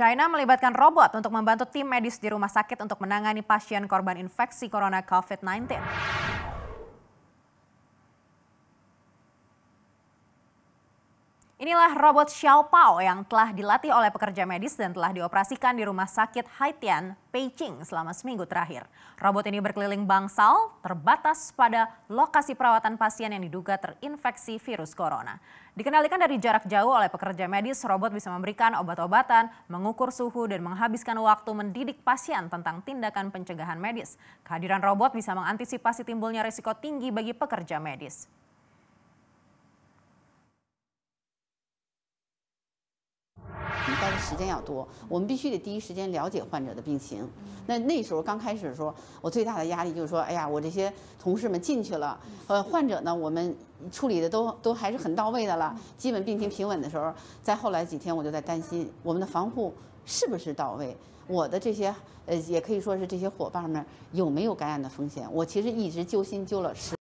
China melibatkan robot untuk membantu tim medis di rumah sakit untuk menangani pasien korban infeksi corona COVID-19. Inilah robot Xiaopao yang telah dilatih oleh pekerja medis dan telah dioperasikan di rumah sakit Haitian, Beijing selama seminggu terakhir. Robot ini berkeliling bangsal, terbatas pada lokasi perawatan pasien yang diduga terinfeksi virus corona. Dikendalikan dari jarak jauh oleh pekerja medis, robot bisa memberikan obat-obatan, mengukur suhu, dan menghabiskan waktu mendidik pasien tentang tindakan pencegahan medis. Kehadiran robot bisa mengantisipasi timbulnya risiko tinggi bagi pekerja medis. 时间要多，我们必须得第一时间了解患者的病情。那那时候刚开始的时候，我最大的压力就是说，哎呀，我这些同事们进去了，呃，患者呢，我们处理的都都还是很到位的了，基本病情平稳的时候，再后来几天我就在担心我们的防护是不是到位，我的这些，呃，也可以说是这些伙伴们有没有感染的风险。我其实一直揪心揪了十。